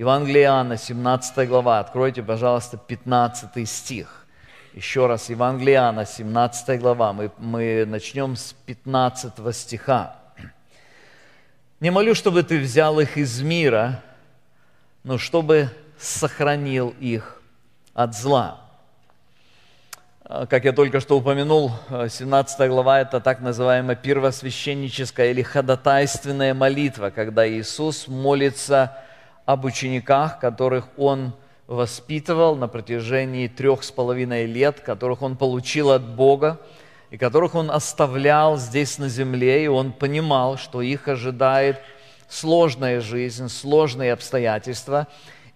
Евангелие Иоанна, 17 глава. Откройте, пожалуйста, 15 стих. Еще раз, Евангелие Иоанна, 17 глава. Мы, мы начнем с 15 стиха. «Не молю, чтобы ты взял их из мира, но чтобы сохранил их от зла». А, как я только что упомянул, 17 э, глава – это так называемая первосвященническая или ходатайственная молитва, когда Иисус молится – об учениках, которых он воспитывал на протяжении трех с половиной лет, которых он получил от Бога и которых он оставлял здесь на земле, и он понимал, что их ожидает сложная жизнь, сложные обстоятельства.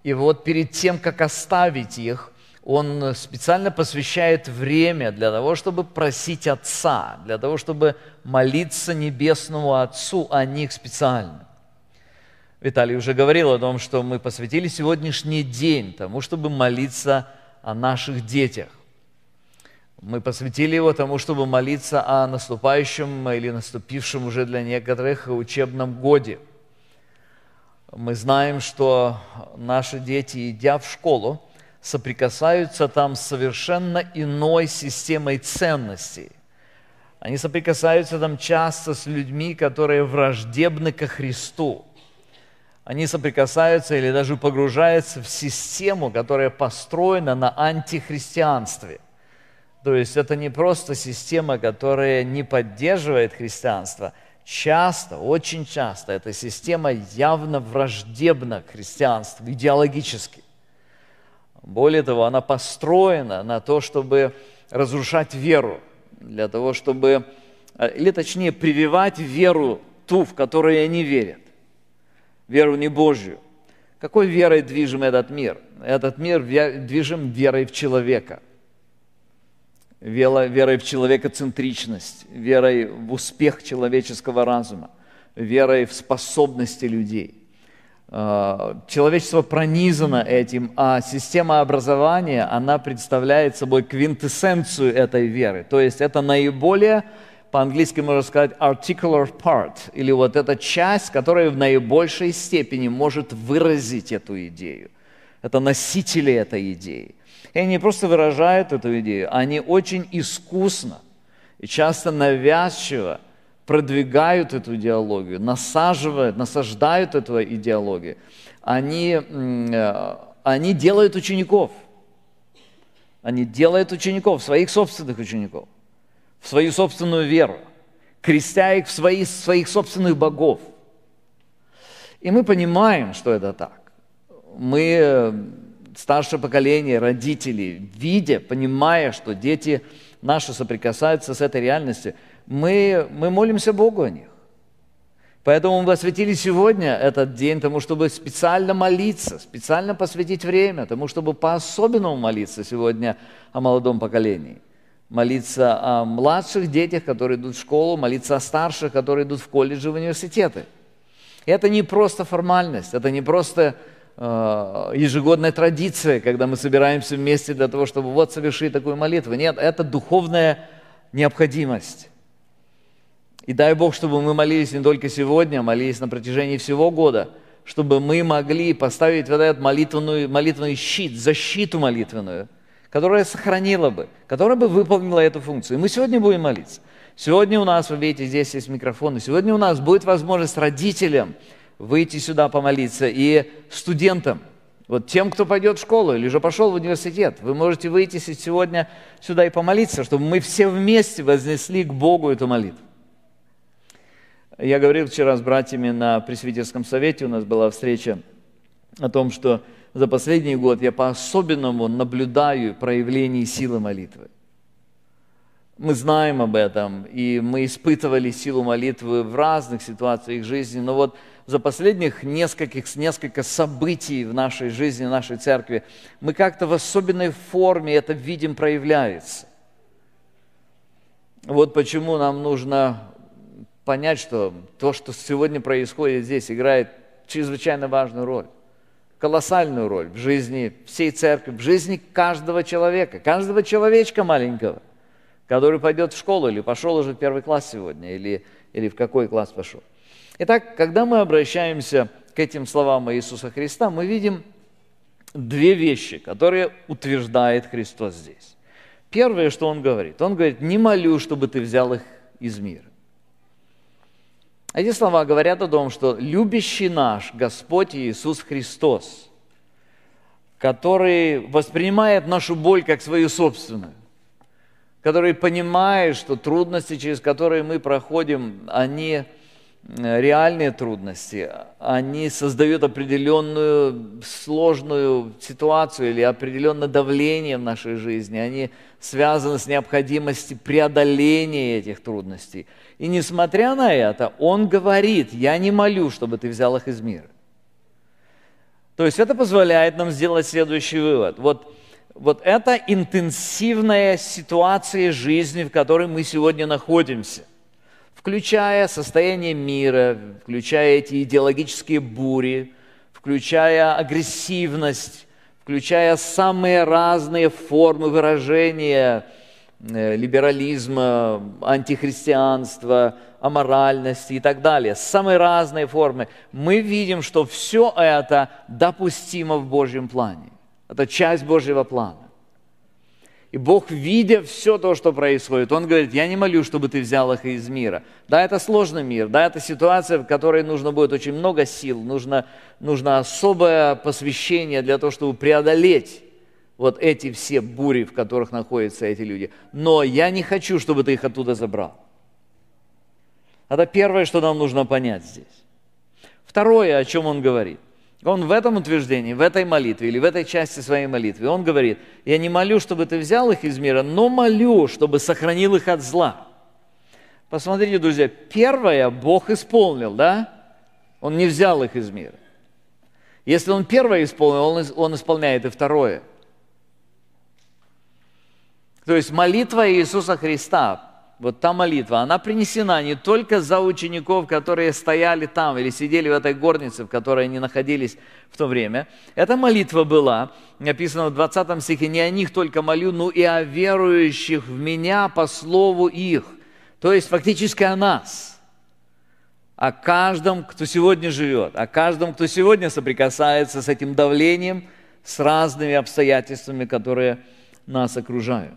И вот перед тем, как оставить их, он специально посвящает время для того, чтобы просить Отца, для того, чтобы молиться Небесному Отцу о них специально. Виталий уже говорил о том, что мы посвятили сегодняшний день тому, чтобы молиться о наших детях. Мы посвятили его тому, чтобы молиться о наступающем или наступившем уже для некоторых учебном годе. Мы знаем, что наши дети, идя в школу, соприкасаются там с совершенно иной системой ценностей. Они соприкасаются там часто с людьми, которые враждебны ко Христу – они соприкасаются или даже погружаются в систему, которая построена на антихристианстве. То есть это не просто система, которая не поддерживает христианство. Часто, очень часто эта система явно враждебна христианству идеологически. Более того, она построена на то, чтобы разрушать веру, для того, чтобы, э, или точнее, прививать веру ту, в которую они верят веру не Божью. Какой верой движим этот мир? Этот мир движим верой в человека. Верой в человекоцентричность, верой в успех человеческого разума, верой в способности людей а, – человечество пронизано этим, а система образования, она представляет собой квинтэссенцию этой веры. То есть это наиболее по-английски можно сказать articular part, или вот эта часть, которая в наибольшей степени может выразить эту идею. Это носители этой идеи. И они просто выражают эту идею, они очень искусно и часто навязчиво продвигают эту идеологию, насаживают, насаждают эту идеологию. Они, э, они делают учеников. Они делают учеников, своих собственных учеников в свою собственную веру, крестя их в свои, своих собственных богов. И мы понимаем, что это так. Мы, э, старшее поколение, родители, видя, понимая, что дети наши соприкасаются с этой реальностью, мы, мы молимся Богу о них. Поэтому мы посвятили сегодня этот день тому, чтобы специально молиться, специально посвятить время тому, чтобы по-особенному молиться сегодня о молодом поколении молиться о младших детях, которые идут в школу, молиться о старших, которые идут в колледжи, в университеты. Это не просто формальность, это не просто э, ежегодная традиция, когда мы собираемся вместе для того, чтобы вот совершить такую молитву. Нет, это духовная необходимость. И дай Бог, чтобы мы молились не только сегодня, а молились на протяжении всего года, чтобы мы могли поставить вот этот молитвенный молитвенный щит, защиту молитвенную, которая сохранила бы, которая бы выполнила эту функцию. И мы сегодня будем молиться. Сегодня у нас, вы видите, здесь есть микрофоны, сегодня у нас будет возможность родителям выйти сюда помолиться и студентам, вот тем, кто пойдет в школу или же пошел в университет, вы можете выйти сегодня сюда и помолиться, чтобы мы все вместе вознесли к Богу эту молитву. Я говорил вчера с братьями на пресвитерском совете, у нас была встреча о том, что за последний год я по-особенному наблюдаю проявление силы молитвы. Мы знаем об этом, и мы испытывали силу молитвы в разных ситуациях жизни, но вот за последних нескольких, несколько событий в нашей жизни, в нашей церкви, мы как-то в особенной форме это видим проявляется. Вот почему нам нужно понять, что то, что сегодня происходит здесь, играет чрезвычайно важную роль колоссальную роль в жизни всей церкви, в жизни каждого человека, каждого человечка маленького, который пойдет в школу или пошел уже в первый класс сегодня, или, или в какой класс пошел. Итак, когда мы обращаемся к этим словам Иисуса Христа, мы видим две вещи, которые утверждает Христос здесь. Первое, что Он говорит, Он говорит, не молю, чтобы ты взял их из мира. Эти слова говорят о том, что любящий наш Господь Иисус Христос, который воспринимает нашу боль как свою собственную, который понимает, что трудности, через которые мы проходим, они Э, реальные трудности, они создают определенную сложную ситуацию или определенное давление в нашей жизни. Они связаны с необходимостью преодоления этих трудностей. И несмотря на это, он говорит, я не молю, чтобы ты взял их из мира. То есть это позволяет нам сделать следующий вывод. Вот, вот это интенсивная ситуация жизни, в которой мы сегодня находимся – включая состояние мира, включая эти идеологические бури, включая агрессивность, включая самые разные формы выражения э, либерализма, антихристианства, аморальности и так далее, самые разные формы, мы видим, что все это допустимо в Божьем плане. Это часть Божьего плана. И Бог, видя все то, что происходит, Он говорит, я не молю, чтобы ты взял их из мира. Да, это сложный мир, да, это ситуация, в которой нужно будет очень много сил, нужно, нужно особое посвящение для того, чтобы преодолеть вот эти все бури, в которых находятся эти люди. Но я не хочу, чтобы ты их оттуда забрал. Это первое, что нам нужно понять здесь. Второе, о чем он говорит. Он в этом утверждении, в этой молитве или в этой части своей молитвы, он говорит, я не молю, чтобы ты взял их из мира, но молю, чтобы сохранил их от зла. Посмотрите, друзья, первое Бог исполнил, да? Он не взял их из мира. Если он первое исполнил, он, он исполняет и второе. То есть молитва Иисуса Христа вот та молитва, она принесена не только за учеников, которые стояли там или сидели в этой горнице, в которой они находились в то время. Эта молитва была, написана в 20 стихе, «Не о них только молю, но и о верующих в меня по слову их». То есть фактически о нас, о каждом, кто сегодня живет, о каждом, кто сегодня соприкасается с этим давлением, с разными обстоятельствами, которые нас окружают.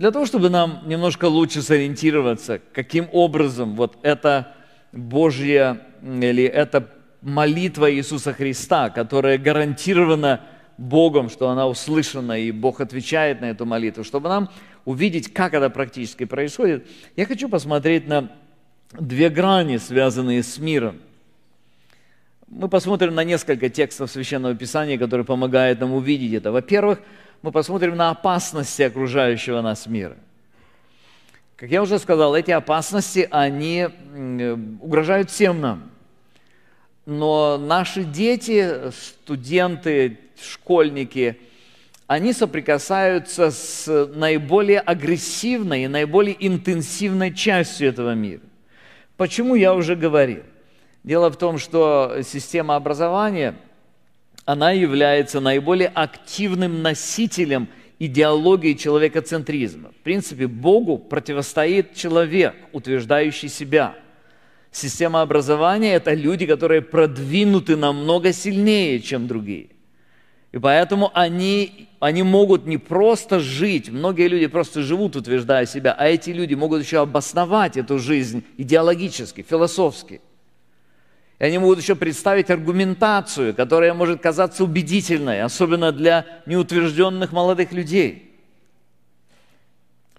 Для того, чтобы нам немножко лучше сориентироваться, каким образом вот это Божья или это молитва Иисуса Христа, которая гарантирована Богом, что она услышана, и Бог отвечает на эту молитву, чтобы нам увидеть, как это практически происходит, я хочу посмотреть на две грани, связанные с миром. Мы посмотрим на несколько текстов Священного Писания, которые помогают нам увидеть это. Во-первых, мы посмотрим на опасности окружающего нас мира. Как я уже сказал, эти опасности, они э, угрожают всем нам. Но наши дети, студенты, школьники, они соприкасаются с наиболее агрессивной и наиболее интенсивной частью этого мира. Почему я уже говорил? Дело в том, что система образования – она является наиболее активным носителем идеологии человекоцентризма. В принципе, Богу противостоит человек, утверждающий себя. Система образования – это люди, которые продвинуты намного сильнее, чем другие. И поэтому они, они могут не просто жить, многие люди просто живут, утверждая себя, а эти люди могут еще обосновать эту жизнь идеологически, философски – и они могут еще представить аргументацию, которая может казаться убедительной, особенно для неутвержденных молодых людей.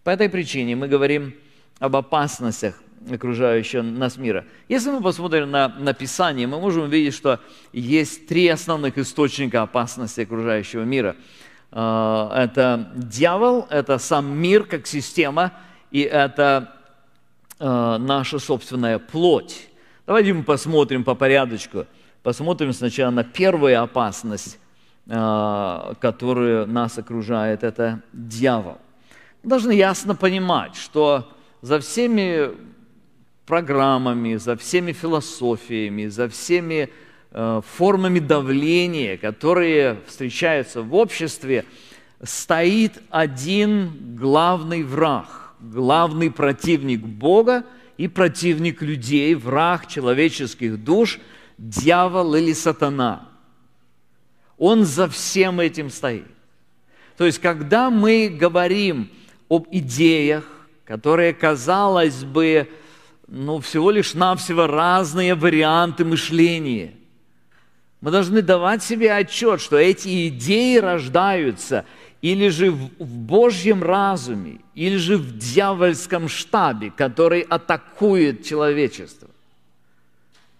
По этой причине мы говорим об опасностях окружающего нас мира. Если мы посмотрим на, Написание, мы можем увидеть, что есть три основных источника опасности окружающего мира. А, это дьявол, это сам мир как система, и это а, наша собственная плоть. Давайте мы посмотрим по порядочку. Посмотрим сначала на первую опасность, а, которую нас окружает, это дьявол. Мы должны ясно понимать, что за всеми программами, за всеми философиями, за всеми а, формами давления, которые встречаются в обществе, стоит один главный враг, главный противник Бога – и противник людей, враг человеческих душ, дьявол или сатана. Он за всем этим стоит. То есть, когда мы говорим об идеях, которые, казалось бы, ну, всего лишь навсего разные варианты мышления, мы должны давать себе отчет, что эти идеи рождаются – или же в, в Божьем разуме, или же в дьявольском штабе, который атакует человечество.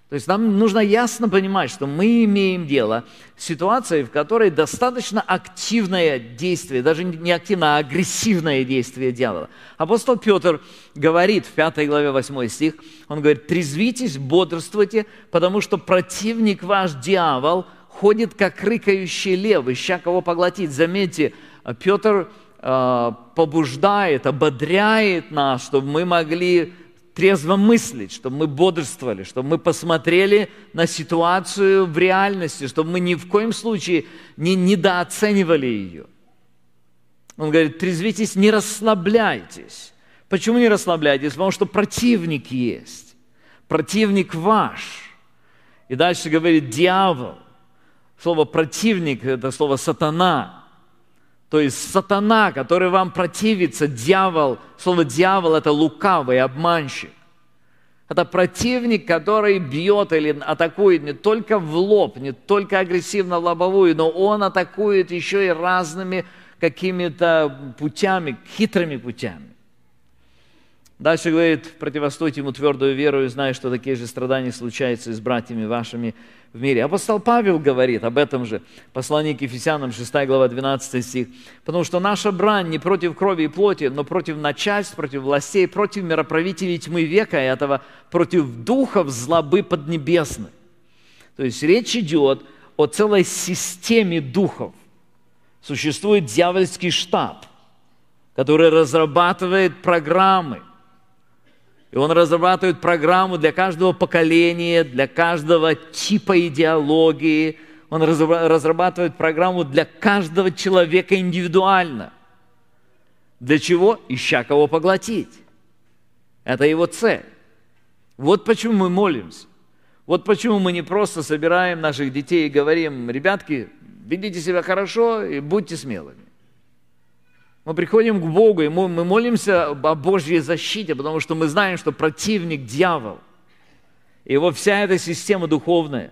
То есть нам нужно ясно понимать, что мы имеем дело с ситуацией, в которой достаточно активное действие, даже не активное, а агрессивное действие дьявола. Апостол Петр говорит в 5 главе 8 стих, он говорит, «Трезвитесь, бодрствуйте, потому что противник ваш, дьявол, ходит, как рыкающий лев, ища кого поглотить». Заметьте, а Петр а, побуждает, ободряет нас, чтобы мы могли трезво мыслить, чтобы мы бодрствовали, чтобы мы посмотрели на ситуацию в реальности, чтобы мы ни в коем случае не недооценивали ее. Он говорит, трезвитесь, не расслабляйтесь. Почему не расслабляйтесь? Потому что противник есть. Противник ваш. И дальше говорит дьявол. Слово противник – это слово сатана – то есть сатана, который вам противится, дьявол, слово дьявол – это лукавый, обманщик. Это противник, который бьет или атакует не только в лоб, не только агрессивно в лобовую, но он атакует еще и разными какими-то путями, хитрыми путями. Дальше говорит, противостойте ему твердую веру и зная, что такие же страдания случаются и с братьями вашими в мире. Апостол Павел говорит об этом же, послание к Ефесянам, 6 глава, 12 стих. Потому что наша брань не против крови и плоти, но против начальств, против властей, против мироправителей тьмы века этого, против духов злобы поднебесной. То есть речь идет о целой системе духов. Существует дьявольский штаб, который разрабатывает программы – и он разрабатывает программу для каждого поколения, для каждого типа идеологии. Он разрабатывает программу для каждого человека индивидуально. Для чего? Ища кого поглотить. Это его цель. Вот почему мы молимся. Вот почему мы не просто собираем наших детей и говорим, ребятки, ведите себя хорошо и будьте смелыми. Мы приходим к Богу, и мы, молимся о Божьей защите, потому что мы знаем, что противник – дьявол. И его вся эта система духовная.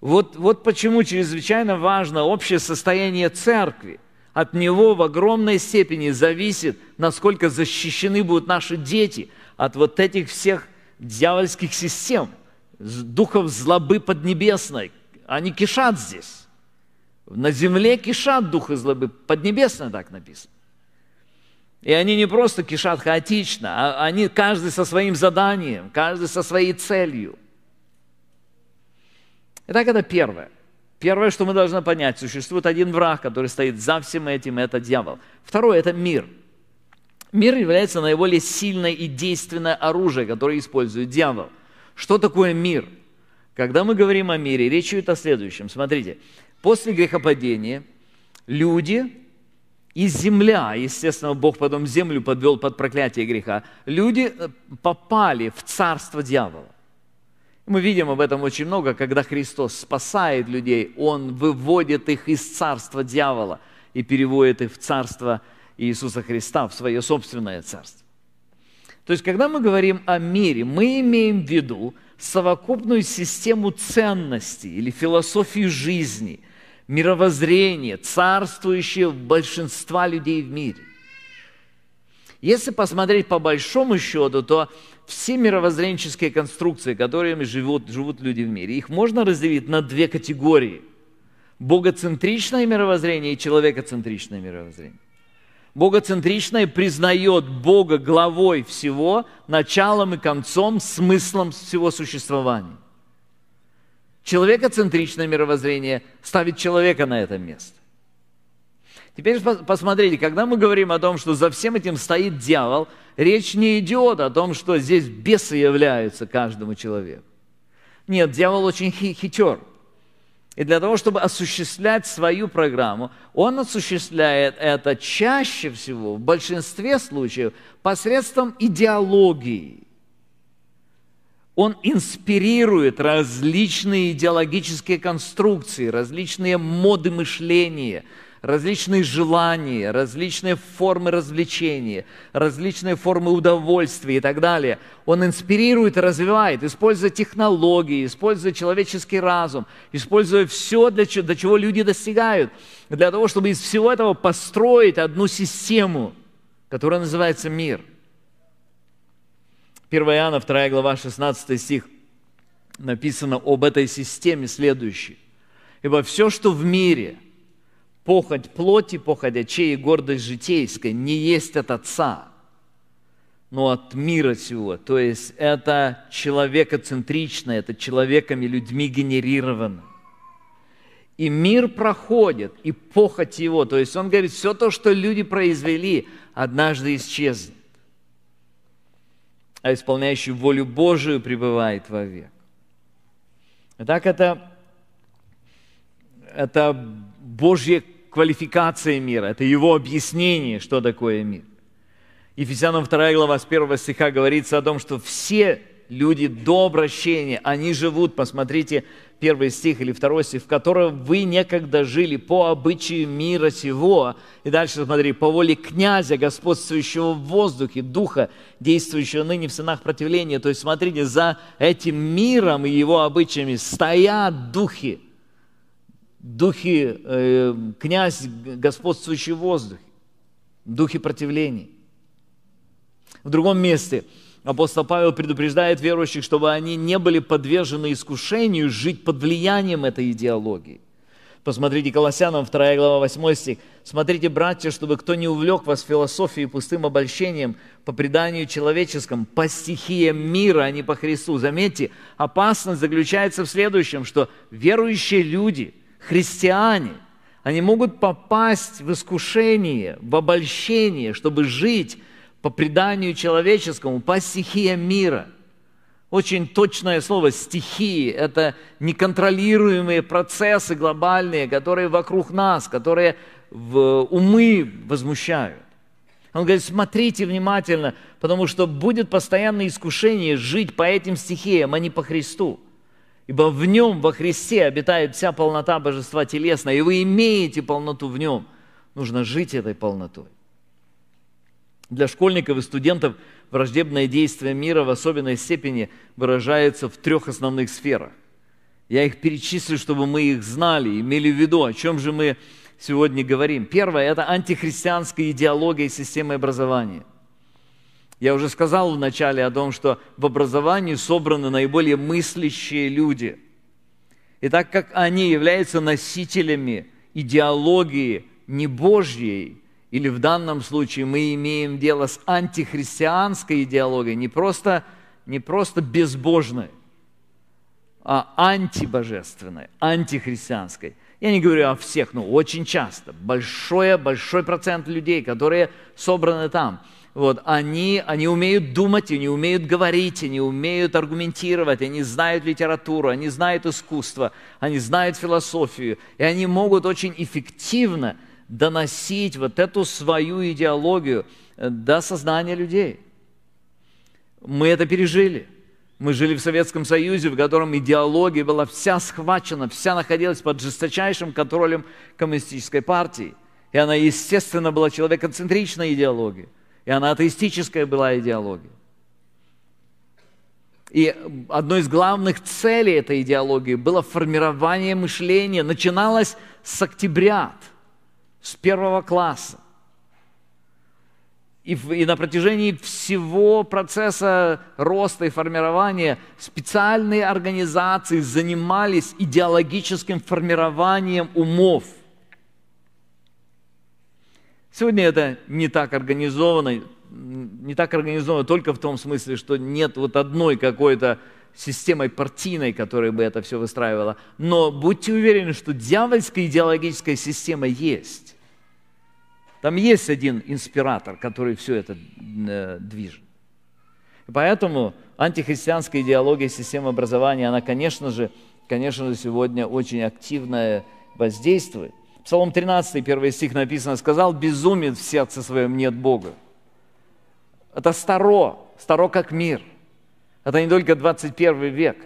Вот, вот почему чрезвычайно важно общее состояние церкви. От него в огромной степени зависит, насколько защищены будут наши дети от вот этих всех дьявольских систем, духов злобы поднебесной. Они кишат здесь. На земле кишат духи злобы, поднебесно так написано. И они не просто кишат хаотично, а они каждый со своим заданием, каждый со своей целью. Итак, это первое. Первое, что мы должны понять, существует один враг, который стоит за всем этим, и это дьявол. Второе – это мир. Мир является наиболее сильное и действенное оружие, которое использует дьявол. Что такое мир? Когда мы говорим о мире, речь идет о следующем. Смотрите, После грехопадения люди и земля, естественно, Бог потом землю подвел под проклятие греха, люди э, попали в царство дьявола. Мы видим об этом очень много, когда Христос спасает людей, Он выводит их из царства дьявола и переводит их в царство Иисуса Христа, в свое собственное царство. То есть, когда мы говорим о мире, мы имеем в виду совокупную систему ценностей или философию жизни – мировоззрение, царствующее в большинства людей в мире. Если посмотреть по большому счету, то все мировоззренческие конструкции, которыми живут, живут люди в мире, их можно разделить на две категории. Богоцентричное мировоззрение и человекоцентричное мировоззрение. Богоцентричное признает Бога главой всего, началом и концом, смыслом всего существования. Человекоцентричное мировоззрение ставит человека на это место. Теперь посмотрите, когда мы говорим о том, что за всем этим стоит дьявол, речь не идет о том, что здесь бесы являются каждому человеку. Нет, дьявол очень хитер. И для того, чтобы осуществлять свою программу, он осуществляет это чаще всего, в большинстве случаев, посредством идеологии он инспирирует различные идеологические конструкции, различные моды мышления, различные желания, различные формы развлечения, различные формы удовольствия и так далее. Он инспирирует и развивает, используя технологии, используя человеческий разум, используя все, для чего, до чего люди достигают, для того, чтобы из всего этого построить одну систему, которая называется мир – 1 Иоанна, 2 глава, 16 стих написано об этой системе следующее. «Ибо все, что в мире, похоть плоти, похоть очей и гордость житейская, не есть от Отца, но от мира сего». То есть это человекоцентрично, это человеками, людьми генерировано. И мир проходит, и похоть его. То есть он говорит, все то, что люди произвели, однажды исчезнет а исполняющий волю Божию пребывает вовек. Итак, это, это Божья квалификация мира, это его объяснение, что такое мир. Ефесянам 2 глава с 1 стиха говорится о том, что все люди до обращения, они живут, посмотрите, первый стих или второй стих, в котором вы некогда жили по обычаю мира сего. И дальше смотри, по воле князя, господствующего в воздухе, духа, действующего ныне в сынах противления. То есть смотрите, за этим миром и его обычаями стоят духи, духи э, князь, господствующий в воздухе, духи противления. В другом месте – Апостол Павел предупреждает верующих, чтобы они не были подвержены искушению жить под влиянием этой идеологии. Посмотрите Колоссянам 2 глава 8 стих. «Смотрите, братья, чтобы кто не увлек вас философией и пустым обольщением по преданию человеческому, по стихиям мира, а не по Христу». Заметьте, опасность заключается в следующем, что верующие люди, христиане, они могут попасть в искушение, в обольщение, чтобы жить по преданию человеческому, по стихиям мира. Очень точное слово «стихии» – это неконтролируемые процессы глобальные, которые вокруг нас, которые в умы возмущают. Он говорит, смотрите внимательно, потому что будет постоянное искушение жить по этим стихиям, а не по Христу. Ибо в нем, во Христе, обитает вся полнота Божества телесная, и вы имеете полноту в нем. Нужно жить этой полнотой. Для школьников и студентов враждебное действие мира в особенной степени выражается в трех основных сферах. Я их перечислю, чтобы мы их знали, имели в виду, о чем же мы сегодня говорим. Первое – это антихристианская идеология и система образования. Я уже сказал в начале о том, что в образовании собраны наиболее мыслящие люди. И так как они являются носителями идеологии не Божьей, или в данном случае мы имеем дело с антихристианской идеологией, не просто, не просто безбожной, а антибожественной, антихристианской. Я не говорю о всех, но очень часто. Большой, большой процент людей, которые собраны там, вот, они, они умеют думать, они умеют говорить, они умеют аргументировать, они знают литературу, они знают искусство, они знают философию, и они могут очень эффективно – доносить вот эту свою идеологию э, до сознания людей. Мы это пережили. Мы жили в Советском Союзе, в котором идеология была вся схвачена, вся находилась под жесточайшим контролем коммунистической партии. И она, естественно, была человекоцентричной идеологией. И она атеистическая была идеология. И одной из главных целей этой идеологии было формирование мышления. Начиналось с октябрят – с первого класса. И, и на протяжении всего процесса роста и формирования специальные организации занимались идеологическим формированием умов. Сегодня это не так организовано, не так организовано только в том смысле, что нет вот одной какой-то системой партийной, которая бы это все выстраивала. Но будьте уверены, что дьявольская идеологическая система есть. Там есть один инспиратор, который все это э, движет. поэтому антихристианская идеология системы образования, она, конечно же, конечно же, сегодня очень активно воздействует. Псалом 13, первый стих написано, «Сказал, безумец в сердце своем нет Бога». Это старо, старо как мир. Это не только 21 век.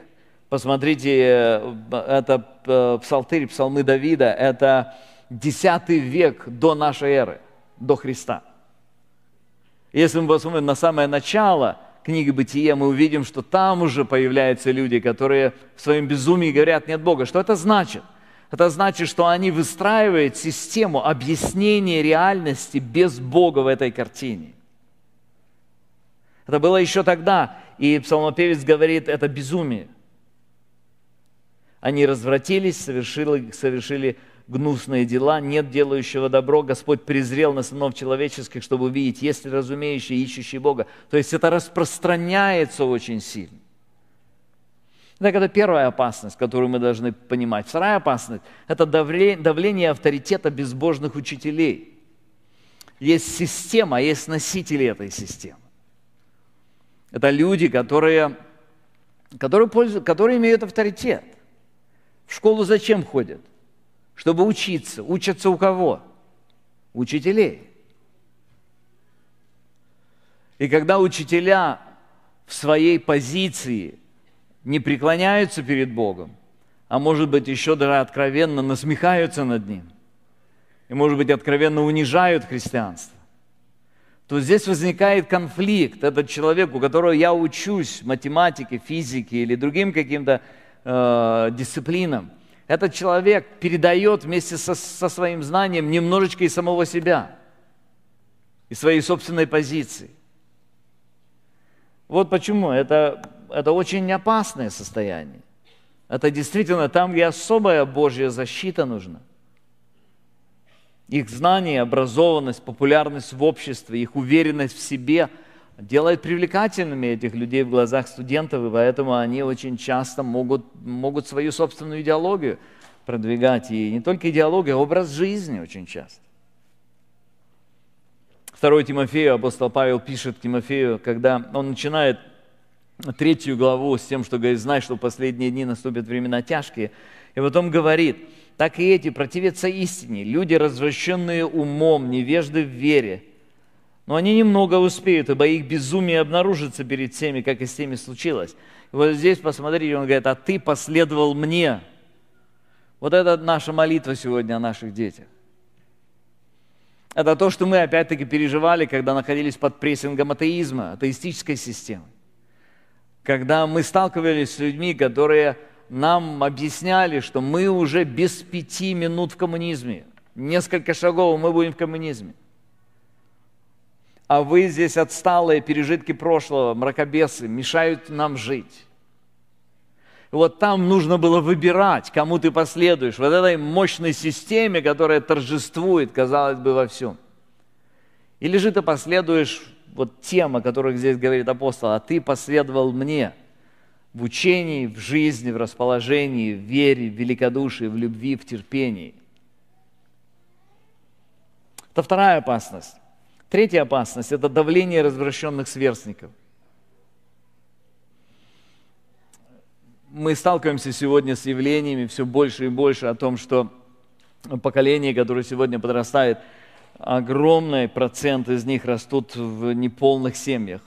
Посмотрите, э, это э, псалтырь, псалмы Давида, это 10 век до нашей эры – до Христа. Если мы посмотрим на самое начало книги Бытия, мы увидим, что там уже появляются люди, которые в своем безумии говорят «нет Бога». Что это значит? Это значит, что они выстраивают систему объяснения реальности без Бога в этой картине. Это было еще тогда, и псалмопевец говорит, это безумие. Они развратились, совершили, совершили гнусные дела, нет делающего добро, Господь презрел на сынов человеческих, чтобы увидеть, есть ли разумеющие, ищущие Бога. То есть это распространяется очень сильно. Так это первая опасность, которую мы должны понимать. Вторая опасность – это давление авторитета безбожных учителей. Есть система, есть носители этой системы. Это люди, которые, которые, пользуют, которые имеют авторитет. В школу зачем ходят? чтобы учиться. Учатся у кого? Учителей. И когда учителя в своей позиции не преклоняются перед Богом, а может быть еще даже откровенно насмехаются над Ним, и может быть откровенно унижают христианство, то здесь возникает конфликт. Этот человек, у которого я учусь математике, физике или другим каким-то э, дисциплинам, этот человек передает вместе со, со своим знанием немножечко и самого себя, и своей собственной позиции. Вот почему это, это очень опасное состояние. Это действительно там, где особая Божья защита нужна. Их знание, образованность, популярность в обществе, их уверенность в себе – делает привлекательными этих людей в глазах студентов, и поэтому они очень часто могут, могут свою собственную идеологию продвигать. И не только идеологию, а образ жизни очень часто. Второй Тимофею апостол Павел пишет Тимофею, когда он начинает третью главу с тем, что говорит, знай, что в последние дни наступят времена тяжкие. И потом говорит, так и эти противятся истине, люди, развращенные умом, невежды в вере, но они немного успеют, ибо их безумие обнаружится перед всеми, как и с теми случилось. И вот здесь посмотрите, он говорит, а ты последовал мне. Вот это наша молитва сегодня о наших детях. Это то, что мы опять-таки переживали, когда находились под прессингом атеизма, атеистической системы. Когда мы сталкивались с людьми, которые нам объясняли, что мы уже без пяти минут в коммунизме. Несколько шагов мы будем в коммунизме а вы здесь отсталые пережитки прошлого, мракобесы, мешают нам жить. Вот там нужно было выбирать, кому ты последуешь, вот этой мощной системе, которая торжествует, казалось бы, во всем. Или же ты последуешь вот тем, о которых здесь говорит апостол, а ты последовал мне в учении, в жизни, в расположении, в вере, в великодушии, в любви, в терпении. Это вторая опасность. Третья опасность – это давление развращенных сверстников. Мы сталкиваемся сегодня с явлениями все больше и больше о том, что поколение, которое сегодня подрастает, огромный процент из них растут в неполных семьях.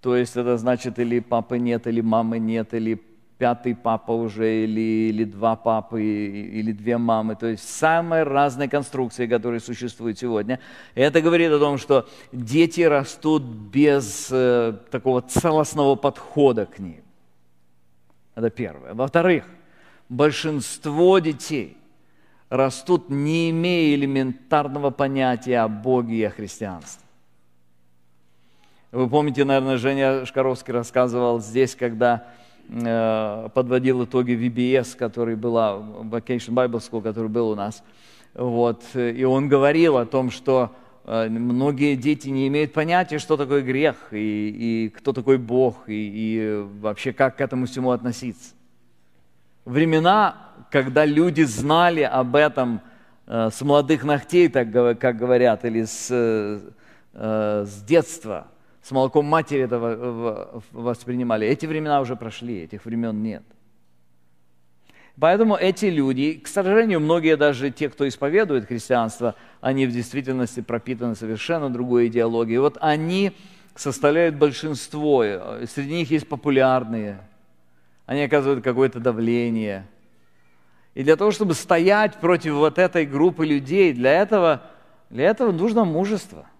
То есть это значит или папы нет, или мамы нет, или пятый папа уже, или, или два папы, или две мамы. То есть самые разные конструкции, которые существуют сегодня. это говорит о том, что дети растут без э, такого целостного подхода к ним. Это первое. Во-вторых, большинство детей растут, не имея элементарного понятия о Боге и о христианстве. Вы помните, наверное, Женя Шкаровский рассказывал здесь, когда Э, подводил итоги VBS, который была, Vacation Bible School, который был у нас. Вот. И он говорил о том, что э, многие дети не имеют понятия, что такое грех, и, и кто такой Бог, и, и вообще как к этому всему относиться. Времена, когда люди знали об этом э, с молодых ногтей, так, как говорят, или с, с детства – с молоком матери это воспринимали. Эти времена уже прошли, этих времен нет. Поэтому эти люди, к сожалению, многие даже те, кто исповедует христианство, они в действительности пропитаны совершенно другой идеологией. Вот они составляют большинство, э, среди них есть популярные, они оказывают какое-то давление. И для того, чтобы стоять против вот этой группы людей, для этого, для этого нужно мужество –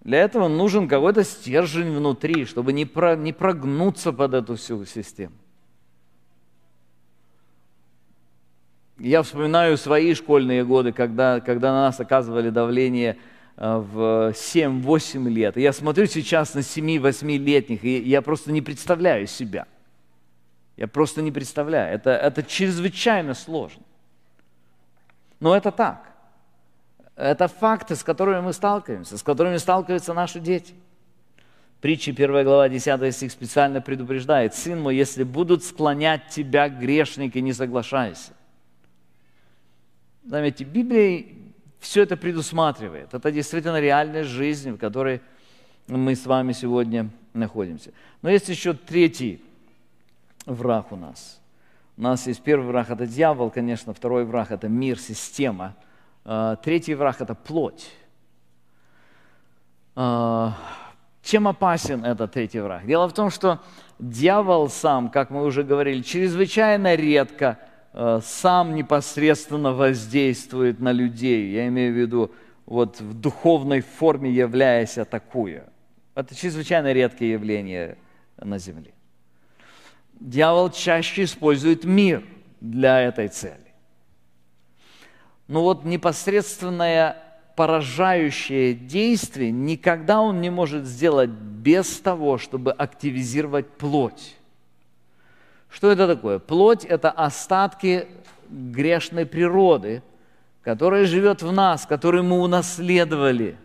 для этого нужен какой-то стержень внутри, чтобы не, про, не прогнуться под эту всю систему. Я вспоминаю свои школьные годы, когда, когда на нас оказывали давление э, в 7-8 лет. И я смотрю сейчас на 7-8-летних, и я просто не представляю себя. Я просто не представляю. Это, это чрезвычайно сложно. Но это так. Это факты, с которыми мы сталкиваемся, с которыми сталкиваются наши дети. Притчи 1 глава 10 стих специально предупреждает, «Сын мой, если будут склонять тебя грешники, не соглашайся». Заметьте, Библия все это предусматривает. Это действительно реальная жизнь, в которой мы с вами сегодня находимся. Но есть еще третий враг у нас. У нас есть первый враг – это дьявол, конечно, второй враг – это мир, система – а, третий враг – это плоть. А, чем опасен этот третий враг? Дело в том, что дьявол сам, как мы уже говорили, чрезвычайно редко а, сам непосредственно воздействует на людей. Я имею в виду, вот в духовной форме являясь атакуя. Это чрезвычайно редкое явление на земле. Дьявол чаще использует мир для этой цели но вот непосредственное поражающее действие никогда он не может сделать без того, чтобы активизировать плоть. Что это такое? Плоть – это остатки грешной природы, которая живет в нас, которую мы унаследовали.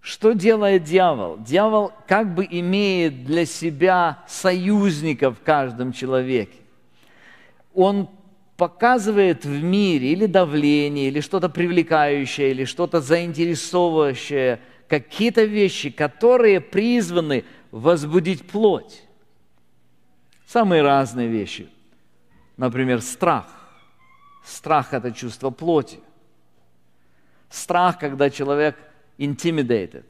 Что делает дьявол? Дьявол как бы имеет для себя союзников в каждом человеке. Он показывает в мире или давление, или что-то привлекающее, или что-то заинтересовывающее, какие-то вещи, которые призваны возбудить плоть. Самые разные вещи. Например, страх. Страх – это чувство плоти. Страх, когда человек intimidated,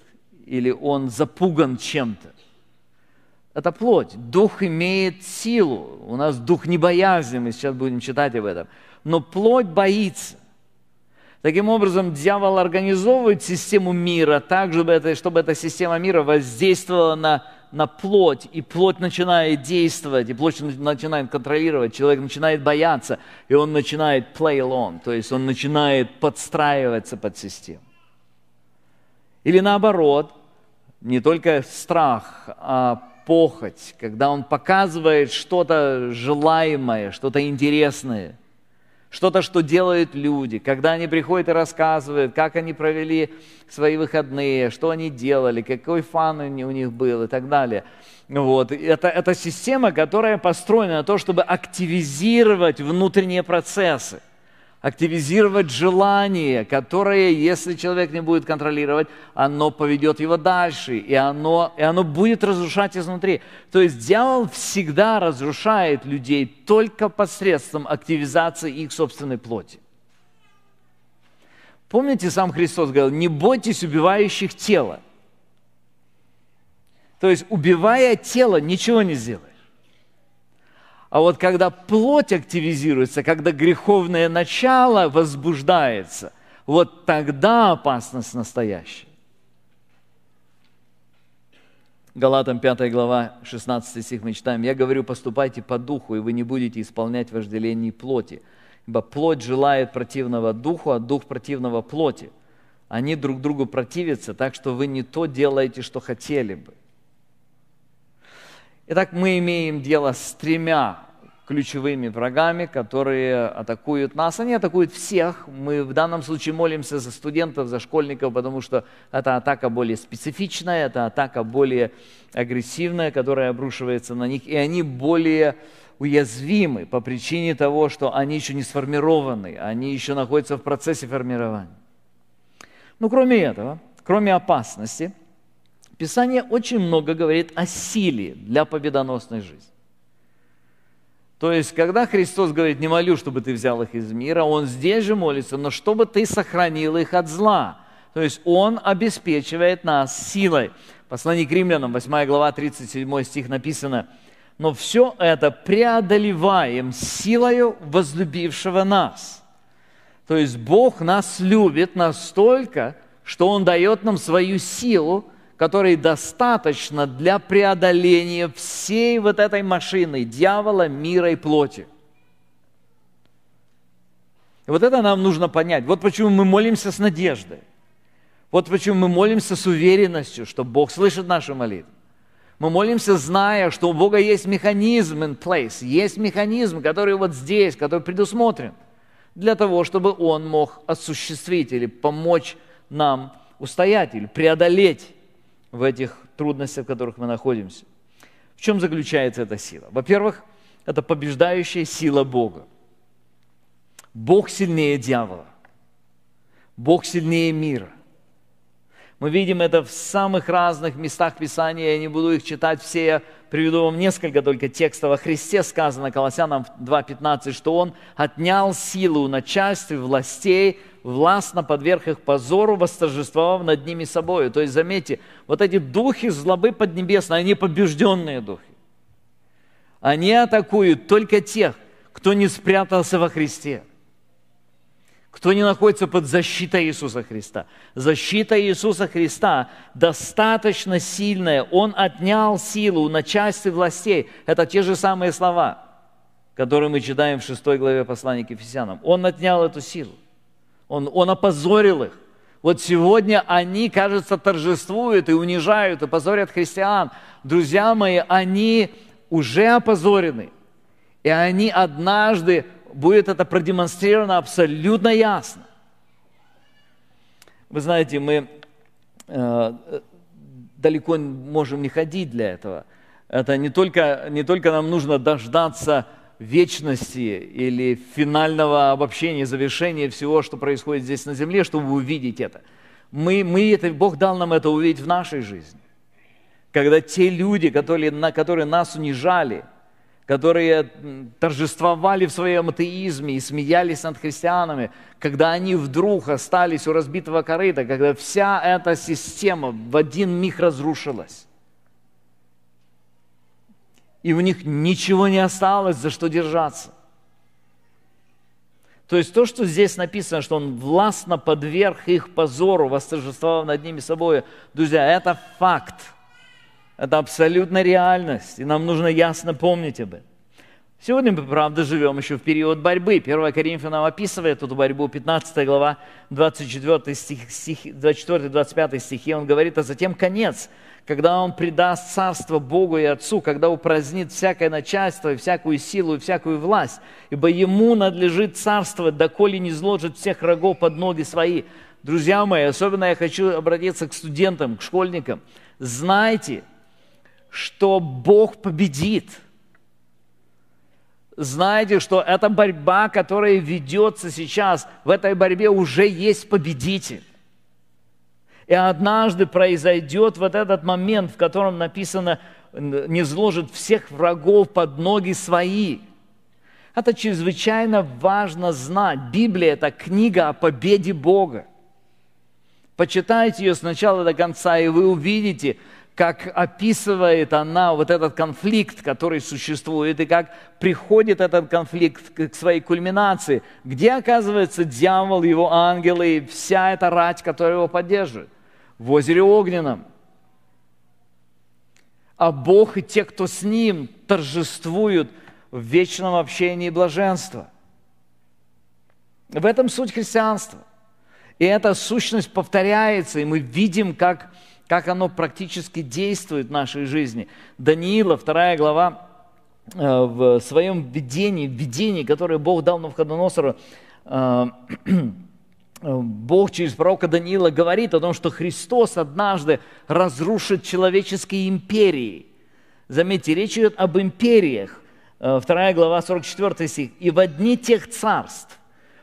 или он запуган чем-то это плоть. Дух имеет силу. У нас дух не боязни, мы сейчас будем читать об этом. Но плоть боится. Таким образом, дьявол организовывает систему мира так, чтобы, это, чтобы эта система мира воздействовала на, на плоть, и плоть начинает действовать, и плоть начинает контролировать, человек начинает бояться, и он начинает play along, то есть он начинает подстраиваться под систему. Или наоборот, не только страх, а похоть, когда он показывает что-то желаемое, что-то интересное, что-то, что делают люди, когда они приходят и рассказывают, как они провели свои выходные, что они делали, какой фан у них был и так далее. Вот. Это, это система, которая построена на то, чтобы активизировать внутренние процессы – активизировать желание, которое, если человек не будет контролировать, оно поведет его дальше, и оно, и оно будет разрушать изнутри. То есть дьявол всегда разрушает людей только посредством активизации их собственной плоти. Помните, сам Христос говорил, не бойтесь убивающих тело. То есть, убивая тело, ничего не сделаешь. А вот когда плоть активизируется, когда греховное начало возбуждается, вот тогда опасность настоящая. Галатам 5 глава 16 стих мы читаем. «Я говорю, поступайте по духу, и вы не будете исполнять вожделений плоти, ибо плоть желает противного духу, а дух противного плоти. Они друг другу противятся, так что вы не то делаете, что хотели бы. Итак, мы имеем дело с тремя ключевыми врагами, которые атакуют нас. Они атакуют всех. Мы в данном случае молимся за студентов, за школьников, потому что эта атака более специфичная, это атака более агрессивная, которая обрушивается на них, и они более уязвимы по причине того, что они еще не сформированы, они еще находятся в процессе формирования. Ну, кроме этого, кроме опасности – Писание очень много говорит о силе для победоносной жизни. То есть, когда Христос говорит, не молю, чтобы ты взял их из мира, Он здесь же молится, но чтобы ты сохранил их от зла. То есть, Он обеспечивает нас силой. Послание к римлянам, 8 глава, 37 стих написано, «Но все это преодолеваем силою возлюбившего нас». То есть, Бог нас любит настолько, что Он дает нам свою силу – которой достаточно для преодоления всей вот этой машины дьявола, мира и плоти. И вот это нам нужно понять. Вот почему мы молимся с надеждой. Вот почему мы молимся с уверенностью, что Бог слышит наши молитвы. Мы молимся, зная, что у Бога есть механизм in place, есть механизм, который вот здесь, который предусмотрен, для того, чтобы Он мог осуществить или помочь нам устоять или преодолеть в этих трудностях, в которых мы находимся. В чем заключается эта сила? Во-первых, это побеждающая сила Бога. Бог сильнее дьявола. Бог сильнее мира. Мы видим это в самых разных местах Писания, я не буду их читать все, я приведу вам несколько только текстов. О Христе сказано Колоссянам 2.15, что Он отнял силу у начальств властей, властно подверг их позору, восторжествовав над ними собою. То есть, заметьте, вот эти духи злобы поднебесные, они побежденные духи. Они атакуют только тех, кто не спрятался во Христе, кто не находится под защитой Иисуса Христа. Защита Иисуса Христа достаточно сильная. Он отнял силу на части властей. Это те же самые слова, которые мы читаем в 6 главе послания к Ефесянам. Он отнял эту силу он, он опозорил их. Вот сегодня они, кажется, торжествуют и унижают, и позорят христиан. Друзья мои, они уже опозорены. И они однажды, будет это продемонстрировано абсолютно ясно. Вы знаете, мы э, далеко можем не ходить для этого. Это не только, не только нам нужно дождаться вечности или финального обобщения, завершения всего, что происходит здесь на земле, чтобы увидеть это. Мы, мы это, Бог дал нам это увидеть в нашей жизни. Когда те люди, которые, на, которые нас унижали, которые торжествовали в своем атеизме и смеялись над христианами, когда они вдруг остались у разбитого корыта, когда вся эта система в один миг разрушилась и у них ничего не осталось, за что держаться. То есть то, что здесь написано, что он властно подверг их позору, восторжествовав над ними собой, друзья, это факт. Это абсолютная реальность, и нам нужно ясно помнить об этом. Сегодня мы, правда, живем еще в период борьбы. 1 Коринфянам описывает эту борьбу, 15 глава, 24-25 стих, стих, стихи. Он говорит, а затем конец – когда он предаст царство Богу и Отцу, когда упразднит всякое начальство и всякую силу и всякую власть, ибо ему надлежит царство, доколе не зложит всех врагов под ноги свои. Друзья мои, особенно я хочу обратиться к студентам, к школьникам. Знайте, что Бог победит. Знайте, что эта борьба, которая ведется сейчас, в этой борьбе уже есть победитель. И однажды произойдет вот этот момент, в котором написано «не зложит всех врагов под ноги свои». Это чрезвычайно важно знать. Библия – это книга о победе Бога. Почитайте ее сначала до конца, и вы увидите, как описывает она вот этот конфликт, который существует, и как приходит этот конфликт к своей кульминации, где оказывается дьявол, его ангелы и вся эта рать, которая его поддерживает. В озере Огненном. А Бог и те, кто с Ним, торжествуют в вечном общении блаженства. В этом суть христианства. И эта сущность повторяется, и мы видим, как как оно практически действует в нашей жизни. Даниила, вторая глава, э, в своем видении, в видении, которое Бог дал Навуходоносору, э, э, Бог через пророка Даниила говорит о том, что Христос однажды разрушит человеческие империи. Заметьте, речь идет об империях. 2 глава 44 стих. «И в одни тех царств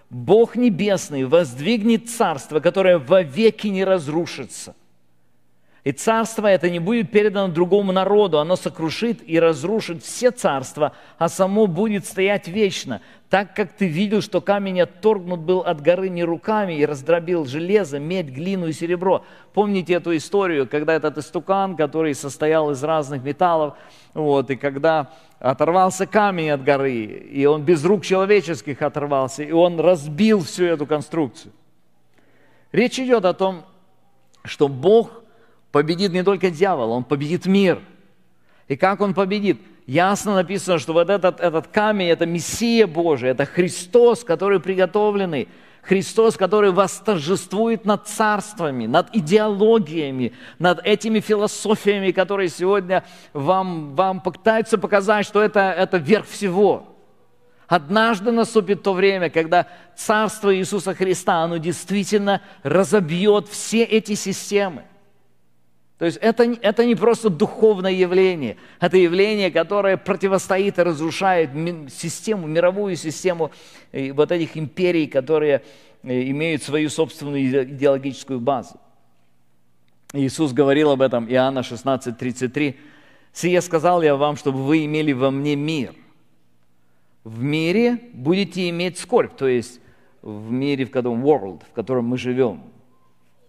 Бог Небесный воздвигнет царство, которое вовеки не разрушится, и царство это не будет передано другому народу, оно сокрушит и разрушит все царства, а само будет стоять вечно. Так как ты видел, что камень отторгнут был от горы не руками и раздробил железо, медь, глину и серебро. Помните эту историю, когда этот истукан, который состоял из разных металлов, вот, и когда оторвался камень от горы, и он без рук человеческих оторвался, и он разбил всю эту конструкцию. Речь идет о том, что Бог – победит не только дьявол, он победит мир. И как он победит? Ясно написано, что вот этот, этот камень – это Мессия Божий, это Христос, который приготовленный, Христос, который восторжествует над царствами, над идеологиями, над этими философиями, которые сегодня вам, вам пытаются показать, что это, это верх всего. Однажды наступит то время, когда Царство Иисуса Христа, оно действительно разобьет все эти системы – то есть это, это не просто духовное явление, это явление, которое противостоит и разрушает систему, мировую систему э, вот этих империй, которые э, имеют свою собственную идеологическую базу. Иисус говорил об этом, Иоанна 16:33. 33. «Сие сказал я вам, чтобы вы имели во мне мир. В мире будете иметь скорбь». То есть в мире, в котором world, в котором мы живем.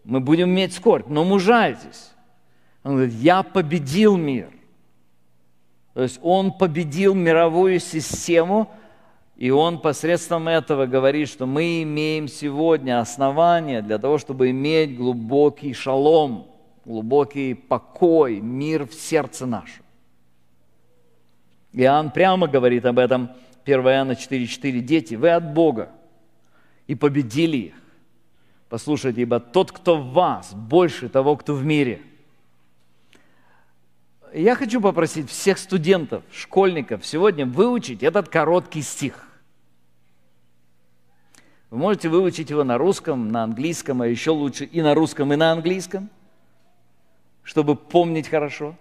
Мы будем иметь скорбь, но мужайтесь. Он говорит, я победил мир. То есть он победил мировую систему, и он посредством этого говорит, что мы имеем сегодня основания для того, чтобы иметь глубокий шалом, глубокий покой, мир в сердце нашем. Иоанн прямо говорит об этом, 1 Иоанна 4,4, «Дети, вы от Бога, и победили их. Послушайте, ибо тот, кто в вас, больше того, кто в мире я хочу попросить всех студентов, школьников сегодня выучить этот короткий стих. Вы можете выучить его на русском, на английском, а еще лучше и на русском, и на английском, чтобы помнить хорошо.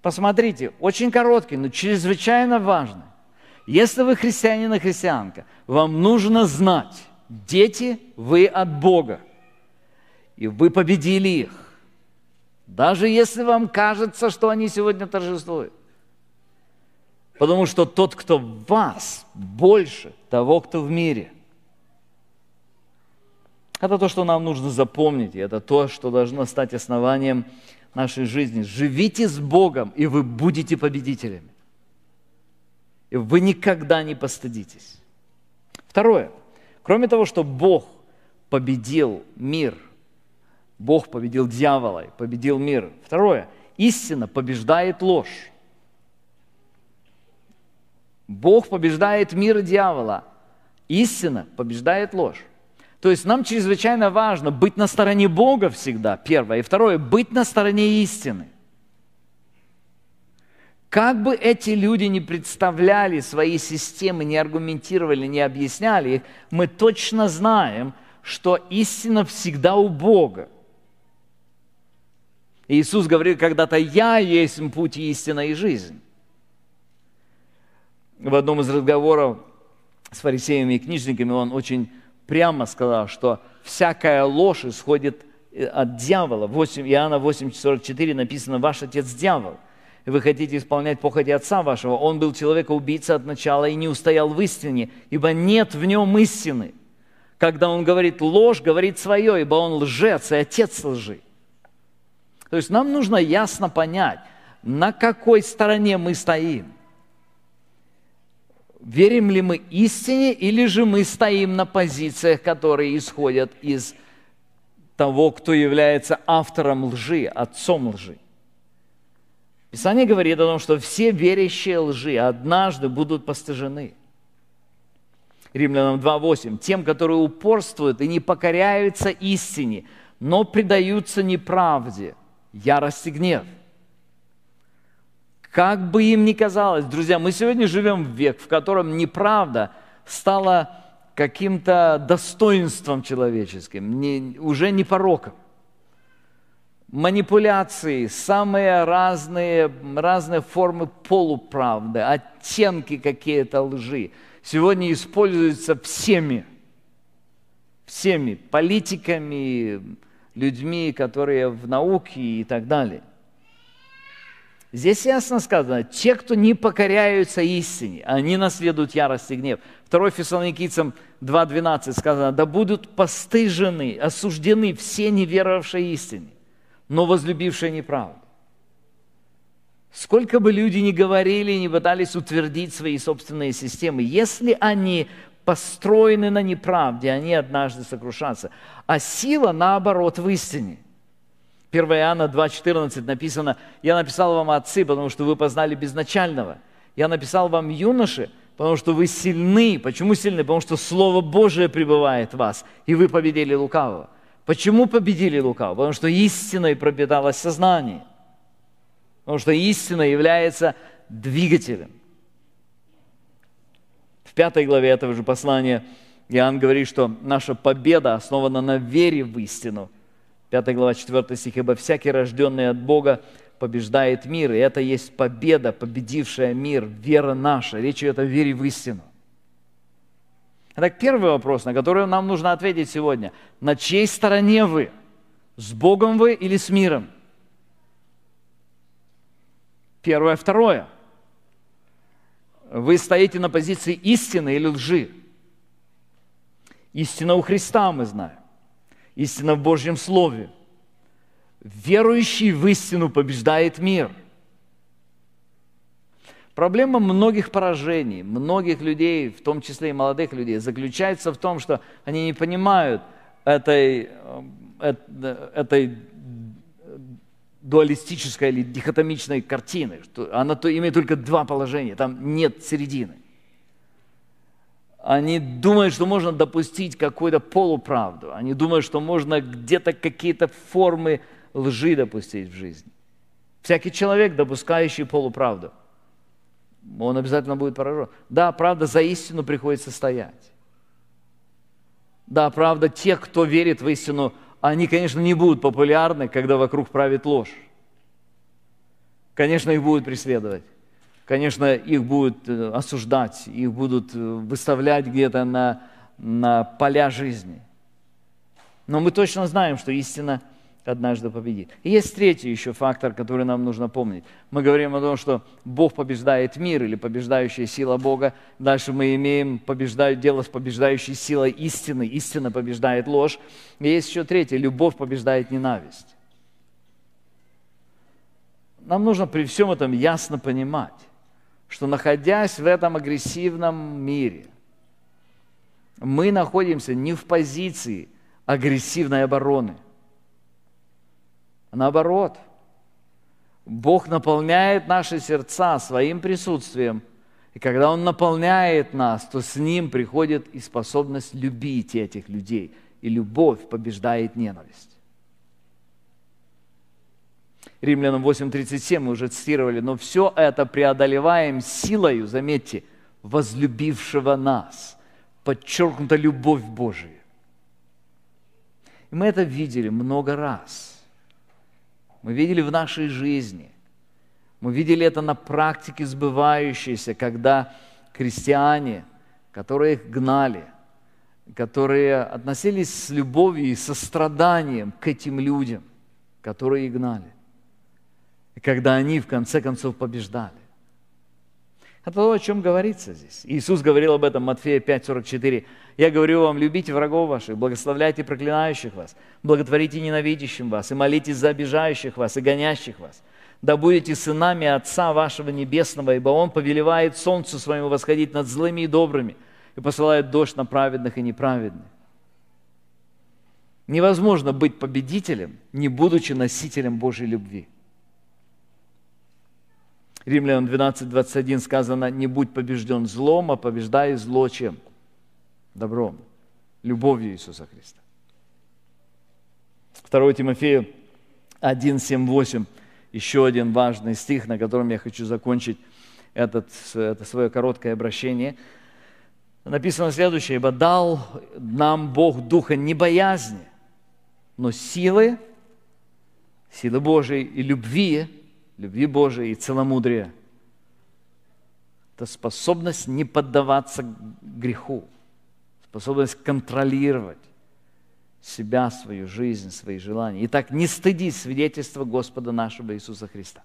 Посмотрите, очень короткий, но чрезвычайно важный. Если вы христианин и христианка, вам нужно знать, дети вы от Бога, и вы победили их. Даже если вам кажется, что они сегодня торжествуют. Потому что тот, кто в вас, больше того, кто в мире. Это то, что нам нужно запомнить, и это то, что должно стать основанием нашей жизни. Живите с Богом, и вы будете победителями. И вы никогда не постыдитесь. Второе. Кроме того, что Бог победил мир – Бог победил дьявола, победил мир. Второе. Истина побеждает ложь. Бог побеждает мир и дьявола. Истина побеждает ложь. То есть нам чрезвычайно важно быть на стороне Бога всегда, первое. И второе, быть на стороне истины. Как бы эти люди не представляли свои системы, не аргументировали, не объясняли их, мы точно знаем, что истина всегда у Бога. Иисус говорил когда-то, «Я есть путь и истина и жизнь». В одном из разговоров с фарисеями и книжниками он очень прямо сказал, что всякая ложь исходит э, от дьявола. 8, Иоанна 8,44 написано, «Ваш отец – дьявол, и вы хотите исполнять похоти отца вашего. Он был человека-убийца от начала и не устоял в истине, ибо нет в нем истины». Когда он говорит ложь, говорит свое, ибо он лжец и отец лжи. То есть нам нужно ясно понять, на какой стороне мы стоим. Верим ли мы истине, или же мы стоим на позициях, которые исходят из того, кто является автором лжи, отцом лжи. Писание говорит о том, что все верящие лжи однажды будут постыжены. Римлянам 2.8. Тем, которые упорствуют и не покоряются истине, но предаются неправде – ярость и гнев. Как бы им ни казалось, друзья, мы сегодня живем в век, в котором неправда стала каким-то достоинством человеческим, не, уже не пороком. Манипуляции, самые разные, разные формы полуправды, оттенки какие-то лжи сегодня используются всеми, всеми политиками, людьми, которые в науке и так далее. Здесь ясно сказано, те, кто не покоряются истине, они наследуют ярость и гнев. 2 Фессалоникийцам 2.12 сказано, да будут постыжены, осуждены все неверовавшие истине, но возлюбившие неправду. Сколько бы люди ни говорили, ни пытались утвердить свои собственные системы, если они построены на неправде, они а однажды сокрушатся. А сила, наоборот, в истине. 1 Иоанна 2,14 написано, «Я написал вам отцы, потому что вы познали безначального. Я написал вам юноши, потому что вы сильны. Почему сильны? Потому что Слово Божие пребывает в вас, и вы победили лукавого. Почему победили лукавого? Потому что истиной пропиталось сознание. Потому что истина является двигателем. В пятой главе этого же послания Иоанн говорит, что наша победа основана на вере в истину. 5 глава 4 стих, «Ибо всякий, рожденный от Бога, побеждает мир». И это есть победа, победившая мир, вера наша. Речь идет о вере в истину. Итак, первый вопрос, на который нам нужно ответить сегодня. На чьей стороне вы? С Богом вы или с миром? Первое. Второе – вы стоите на позиции истины или лжи? Истина у Христа, мы знаем. Истина в Божьем Слове. Верующий в истину побеждает мир. Проблема многих поражений, многих людей, в том числе и молодых людей, заключается в том, что они не понимают этой, этой дуалистической или дихотомичной картины. Что она то, имеет только два положения, там нет середины. Они думают, что можно допустить какую-то полуправду. Они думают, что можно где-то какие-то формы лжи допустить в жизни. Всякий человек, допускающий полуправду, он обязательно будет поражен. Да, правда, за истину приходится стоять. Да, правда, те, кто верит в истину, они, конечно, не будут популярны, когда вокруг правит ложь. Конечно, их будут преследовать. Конечно, их будут э, осуждать, их будут э, выставлять где-то на, на поля жизни. Но мы точно знаем, что истина – однажды победит. И есть третий еще фактор, который нам нужно помнить. Мы говорим о том, что Бог побеждает мир или побеждающая сила Бога. Дальше мы имеем побеждаю, дело с побеждающей силой истины. Истина побеждает ложь. И есть еще третье. Любовь побеждает ненависть. Нам нужно при всем этом ясно понимать, что находясь в этом агрессивном мире, мы находимся не в позиции агрессивной обороны – а наоборот, Бог наполняет наши сердца своим присутствием, и когда Он наполняет нас, то с Ним приходит и способность любить этих людей, и любовь побеждает ненависть. Римлянам 8.37 мы уже цитировали, но все это преодолеваем силою, заметьте, возлюбившего нас. Подчеркнута любовь Божия. И мы это видели много раз – мы видели в нашей жизни. Мы видели это на практике сбывающейся, когда крестьяне, которые их гнали, которые относились с любовью и состраданием к этим людям, которые их гнали. И когда они в конце концов побеждали. Это а то, о чем говорится здесь. Иисус говорил об этом, Матфея 5:44. «Я говорю вам, любите врагов ваших, благословляйте проклинающих вас, благотворите ненавидящим вас, и молитесь за обижающих вас и гонящих вас, да будете сынами Отца вашего Небесного, ибо Он повелевает солнцу своему восходить над злыми и добрыми, и посылает дождь на праведных и неправедных». Невозможно быть победителем, не будучи носителем Божьей любви – Римлянам 12, 21 сказано, не будь побежден злом, а побеждай зло чем? Добром, любовью Иисуса Христа. 2 Тимофею 1, 7, 8, еще один важный стих, на котором я хочу закончить этот, это свое короткое обращение. Написано следующее, «Ибо дал нам Бог духа не боязни, но силы, силы Божьей и любви, любви Божией и целомудрия. Это способность не поддаваться греху, способность контролировать себя, свою жизнь, свои желания. И так не стыди свидетельства Господа нашего Иисуса Христа.